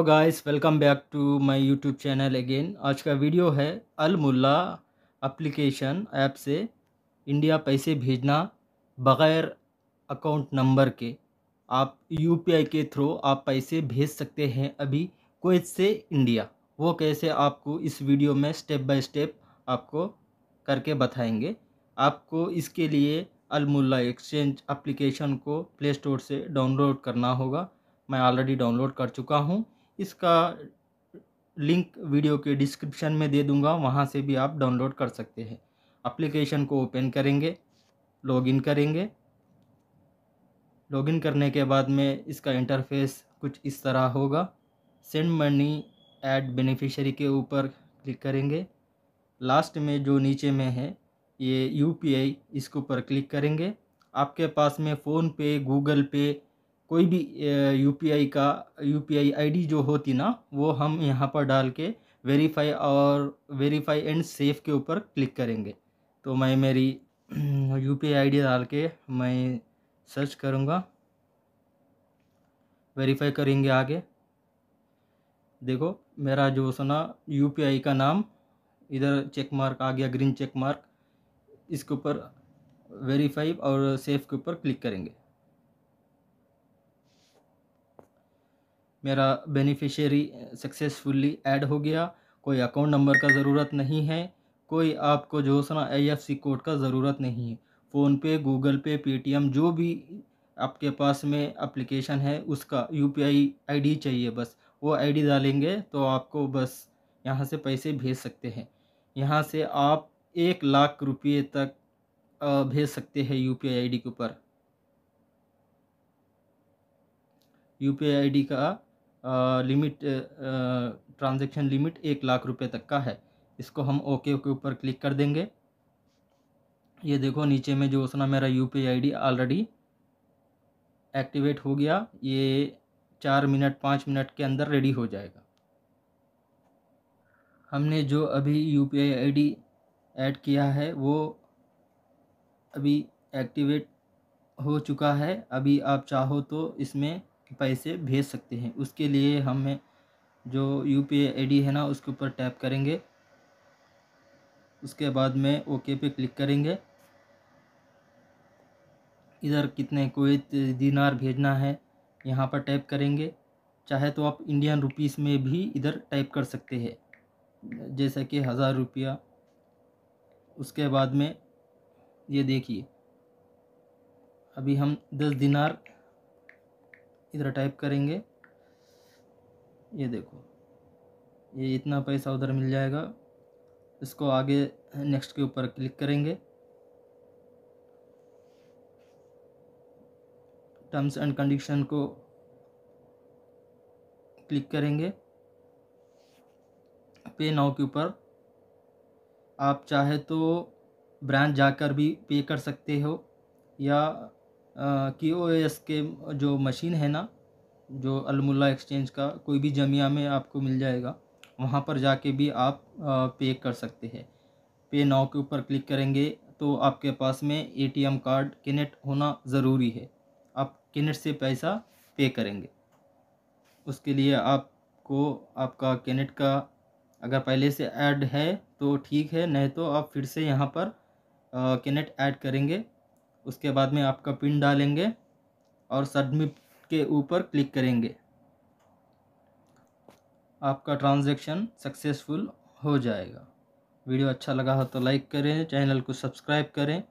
तो guys welcome back to my YouTube channel again आज का वीडियो है अलमुल्ला एप्लीकेशन ऐप से इंडिया पैसे भेजना बग़ैर अकाउंट नंबर के आप यूपीआई के थ्रू आप पैसे भेज सकते हैं अभी कुवैत से इंडिया वो कैसे आपको इस वीडियो में स्टेप बाय स्टेप आपको करके बताएंगे आपको इसके लिए अलमुल्ला एक्सचेंज अप्लीकेशन को प्ले स्टोर से डाउनलोड करना होगा मैं ऑलरेडी डाउनलोड कर चुका हूँ इसका लिंक वीडियो के डिस्क्रिप्शन में दे दूंगा वहाँ से भी आप डाउनलोड कर सकते हैं एप्लीकेशन को ओपन करेंगे लॉगिन करेंगे लॉगिन करने के बाद में इसका इंटरफेस कुछ इस तरह होगा सेंड मनी ऐड बेनिफिशियरी के ऊपर क्लिक करेंगे लास्ट में जो नीचे में है ये यू पी आई इसके ऊपर क्लिक करेंगे आपके पास में गूगल पे गूगल पे कोई भी यू पी आई का U P I I D जो होती ना वो हम यहाँ पर डाल के वेरीफाई और वेरीफाई एंड सेफ के ऊपर क्लिक करेंगे तो मैं मेरी U P I I D डाल के मैं सर्च करूँगा वेरीफाई करेंगे आगे देखो मेरा जो सुना यू पी आई का नाम इधर चेक मार्क आ गया ग्रीन चेक मार्क इसके ऊपर वेरीफाई और सेफ के ऊपर क्लिक करेंगे मेरा बेनिफिशियरी सक्सेसफुली ऐड हो गया कोई अकाउंट नंबर का ज़रूरत नहीं है कोई आपको जो है ना आई कोड का ज़रूरत नहीं है फ़ोनपे गूगल पे पेटीएम जो भी आपके पास में अप्लीकेशन है उसका U P I I D चाहिए बस वो आई डी डालेंगे तो आपको बस यहाँ से पैसे भेज सकते हैं यहाँ से आप एक लाख रुपये तक भेज सकते हैं U P I I D के ऊपर U P I I D का लिमिट ट्रांजैक्शन लिमिट एक लाख रुपए तक का है इसको हम ओके के ऊपर क्लिक कर देंगे ये देखो नीचे में जो उसना मेरा U P I D already activate हो गया ये चार मिनट पाँच मिनट के अंदर रेडी हो जाएगा हमने जो अभी U P I I D add किया है वो अभी एक्टिवेट हो चुका है अभी आप चाहो तो इसमें पैसे भेज सकते हैं उसके लिए हमें जो यू पी आई है ना उसके ऊपर टैप करेंगे उसके बाद में ओके पे क्लिक करेंगे इधर कितने कोई दिनार भेजना है यहाँ पर टाइप करेंगे चाहे तो आप इंडियन रुपीस में भी इधर टाइप कर सकते हैं जैसा कि हज़ार रुपया उसके बाद में ये देखिए अभी हम दस दिनार इधर टाइप करेंगे ये देखो ये इतना पैसा उधर मिल जाएगा इसको आगे नेक्स्ट के ऊपर क्लिक करेंगे टर्म्स एंड कंडीशन को क्लिक करेंगे पे नाउ के ऊपर आप चाहे तो ब्रांच जाकर भी पे कर सकते हो या के ओ एस के जो मशीन है ना जो अलमुल्ला एक्सचेंज का कोई भी जमिया में आपको मिल जाएगा वहाँ पर जाके भी आप पे कर सकते हैं पे नाव के ऊपर क्लिक करेंगे तो आपके पास में एटीएम कार्ड किनेट होना ज़रूरी है आप किनेट से पैसा पे करेंगे उसके लिए आपको आपका किनेट का अगर पहले से ऐड है तो ठीक है नहीं तो आप फिर से यहाँ पर किनेट ऐड करेंगे उसके बाद में आपका पिन डालेंगे और सबमिट के ऊपर क्लिक करेंगे आपका ट्रांजैक्शन सक्सेसफुल हो जाएगा वीडियो अच्छा लगा हो तो लाइक करें चैनल को सब्सक्राइब करें